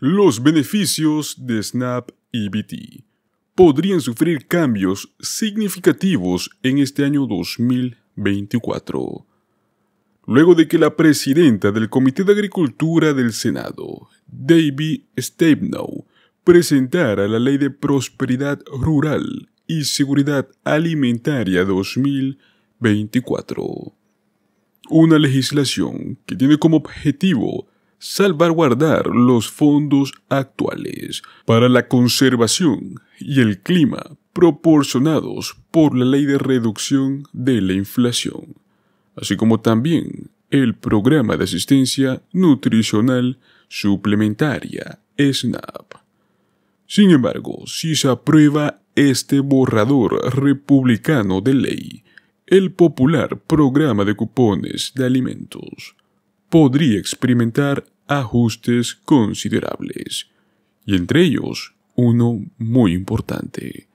Los beneficios de Snap y EBT podrían sufrir cambios significativos en este año 2024, luego de que la presidenta del Comité de Agricultura del Senado, David Stabenow, presentara la Ley de Prosperidad Rural y Seguridad Alimentaria 2024, una legislación que tiene como objetivo salvaguardar los fondos actuales para la conservación y el clima proporcionados por la Ley de Reducción de la Inflación, así como también el Programa de Asistencia Nutricional Suplementaria SNAP. Sin embargo, si se aprueba este borrador republicano de ley, el popular programa de cupones de alimentos podría experimentar ajustes considerables, y entre ellos uno muy importante,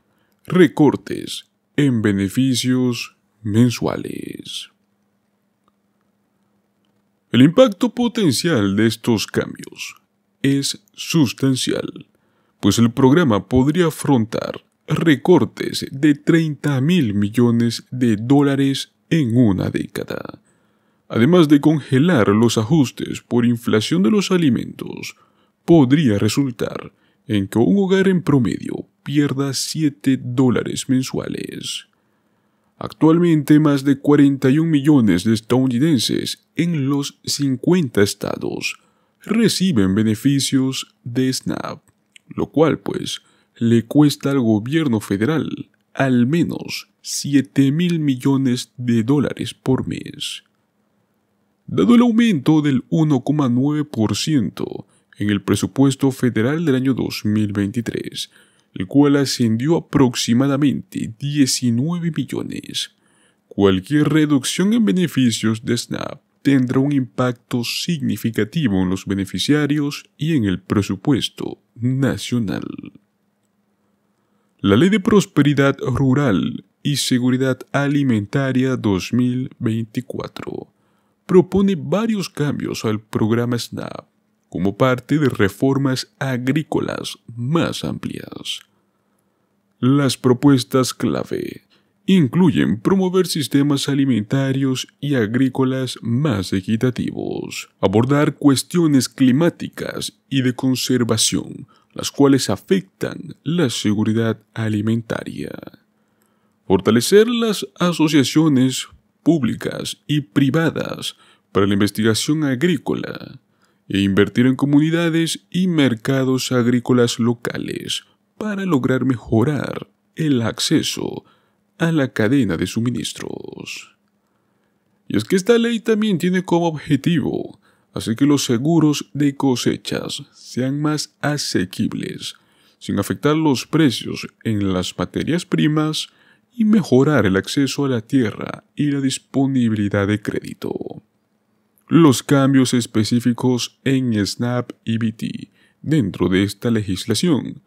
recortes en beneficios mensuales. El impacto potencial de estos cambios es sustancial, pues el programa podría afrontar recortes de 30 mil millones de dólares en una década, además de congelar los ajustes por inflación de los alimentos, podría resultar en que un hogar en promedio pierda 7 dólares mensuales. Actualmente más de 41 millones de estadounidenses en los 50 estados reciben beneficios de SNAP, lo cual pues le cuesta al gobierno federal al menos 7 mil millones de dólares por mes. Dado el aumento del 1,9% en el presupuesto federal del año 2023, el cual ascendió aproximadamente 19 millones, cualquier reducción en beneficios de SNAP tendrá un impacto significativo en los beneficiarios y en el presupuesto nacional. La Ley de Prosperidad Rural y Seguridad Alimentaria 2024 propone varios cambios al programa SNAP como parte de reformas agrícolas más amplias. Las propuestas clave incluyen promover sistemas alimentarios y agrícolas más equitativos, abordar cuestiones climáticas y de conservación, las cuales afectan la seguridad alimentaria, fortalecer las asociaciones públicas y privadas para la investigación agrícola e invertir en comunidades y mercados agrícolas locales para lograr mejorar el acceso a la cadena de suministros. Y es que esta ley también tiene como objetivo hacer que los seguros de cosechas sean más asequibles, sin afectar los precios en las materias primas y mejorar el acceso a la tierra y la disponibilidad de crédito. Los cambios específicos en SNAP y BT dentro de esta legislación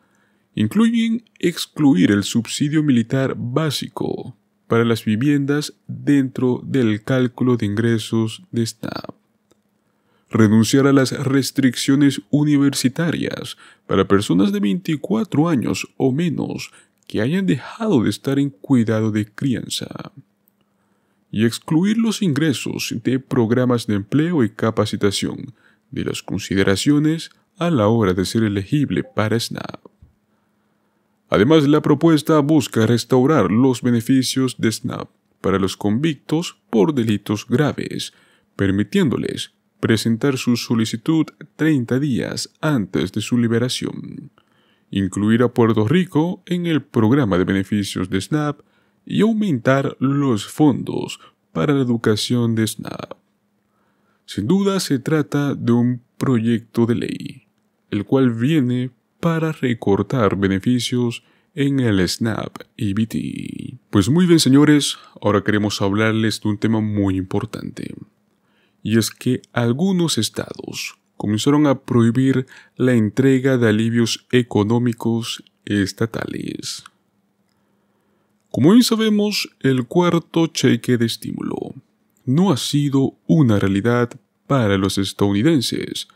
incluyen excluir el subsidio militar básico para las viviendas dentro del cálculo de ingresos de SNAP, renunciar a las restricciones universitarias para personas de 24 años o menos que hayan dejado de estar en cuidado de crianza y excluir los ingresos de programas de empleo y capacitación de las consideraciones a la hora de ser elegible para SNAP. Además, la propuesta busca restaurar los beneficios de SNAP para los convictos por delitos graves, permitiéndoles presentar su solicitud 30 días antes de su liberación incluir a Puerto Rico en el programa de beneficios de SNAP y aumentar los fondos para la educación de SNAP. Sin duda se trata de un proyecto de ley, el cual viene para recortar beneficios en el SNAP EBT. Pues muy bien señores, ahora queremos hablarles de un tema muy importante, y es que algunos estados comenzaron a prohibir la entrega de alivios económicos estatales. Como bien sabemos, el cuarto cheque de estímulo no ha sido una realidad para los estadounidenses,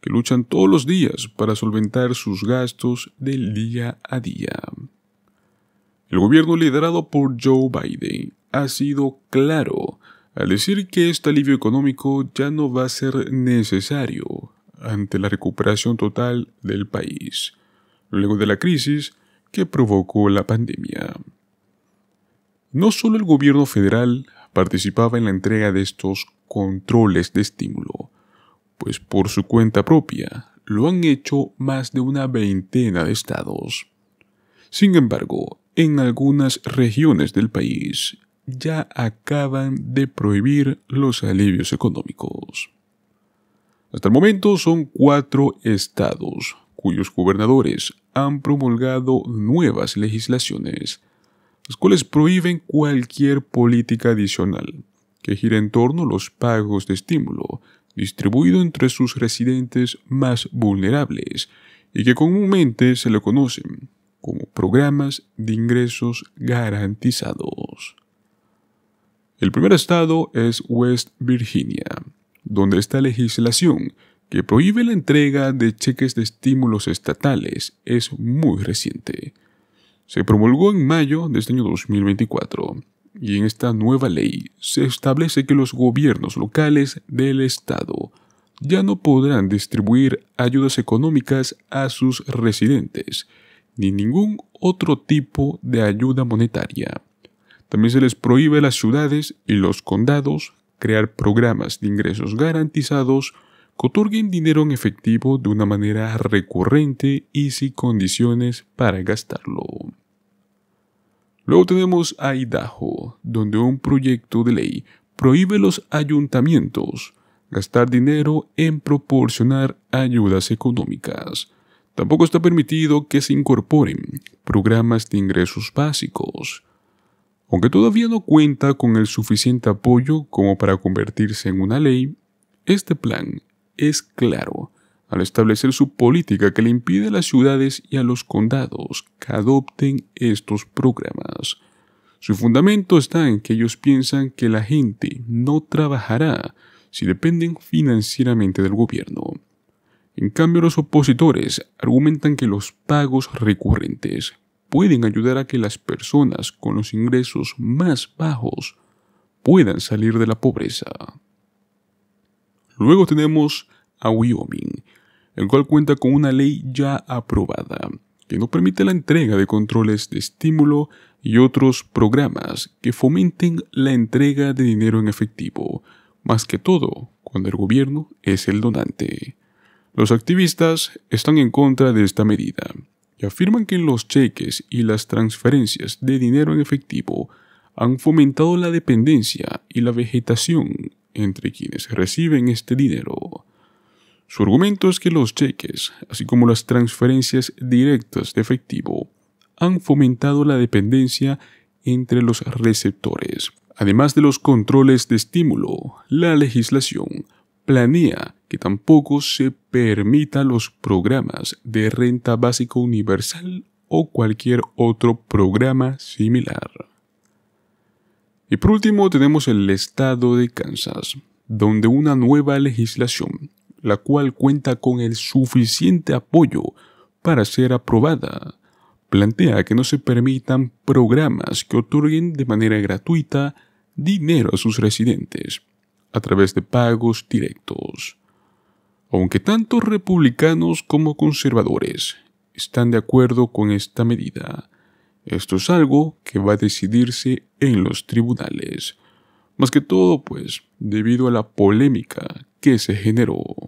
que luchan todos los días para solventar sus gastos del día a día. El gobierno liderado por Joe Biden ha sido claro al decir que este alivio económico ya no va a ser necesario ante la recuperación total del país, luego de la crisis que provocó la pandemia. No solo el gobierno federal participaba en la entrega de estos controles de estímulo, pues por su cuenta propia lo han hecho más de una veintena de estados. Sin embargo, en algunas regiones del país ya acaban de prohibir los alivios económicos. Hasta el momento son cuatro estados cuyos gobernadores han promulgado nuevas legislaciones, las cuales prohíben cualquier política adicional que gira en torno a los pagos de estímulo distribuido entre sus residentes más vulnerables y que comúnmente se le conocen como programas de ingresos garantizados. El primer estado es West Virginia, donde esta legislación que prohíbe la entrega de cheques de estímulos estatales es muy reciente. Se promulgó en mayo de este año 2024 y en esta nueva ley se establece que los gobiernos locales del estado ya no podrán distribuir ayudas económicas a sus residentes ni ningún otro tipo de ayuda monetaria también se les prohíbe a las ciudades y los condados crear programas de ingresos garantizados que otorguen dinero en efectivo de una manera recurrente y sin condiciones para gastarlo. Luego tenemos a Idaho, donde un proyecto de ley prohíbe a los ayuntamientos gastar dinero en proporcionar ayudas económicas. Tampoco está permitido que se incorporen programas de ingresos básicos, aunque todavía no cuenta con el suficiente apoyo como para convertirse en una ley, este plan es claro al establecer su política que le impide a las ciudades y a los condados que adopten estos programas. Su fundamento está en que ellos piensan que la gente no trabajará si dependen financieramente del gobierno. En cambio, los opositores argumentan que los pagos recurrentes pueden ayudar a que las personas con los ingresos más bajos puedan salir de la pobreza. Luego tenemos a Wyoming, el cual cuenta con una ley ya aprobada, que no permite la entrega de controles de estímulo y otros programas que fomenten la entrega de dinero en efectivo, más que todo cuando el gobierno es el donante. Los activistas están en contra de esta medida, y afirman que los cheques y las transferencias de dinero en efectivo han fomentado la dependencia y la vegetación entre quienes reciben este dinero. Su argumento es que los cheques, así como las transferencias directas de efectivo, han fomentado la dependencia entre los receptores. Además de los controles de estímulo, la legislación planea que tampoco se permita los programas de renta básica universal o cualquier otro programa similar. Y por último tenemos el estado de Kansas, donde una nueva legislación, la cual cuenta con el suficiente apoyo para ser aprobada, plantea que no se permitan programas que otorguen de manera gratuita dinero a sus residentes a través de pagos directos. Aunque tanto republicanos como conservadores están de acuerdo con esta medida, esto es algo que va a decidirse en los tribunales, más que todo pues debido a la polémica que se generó.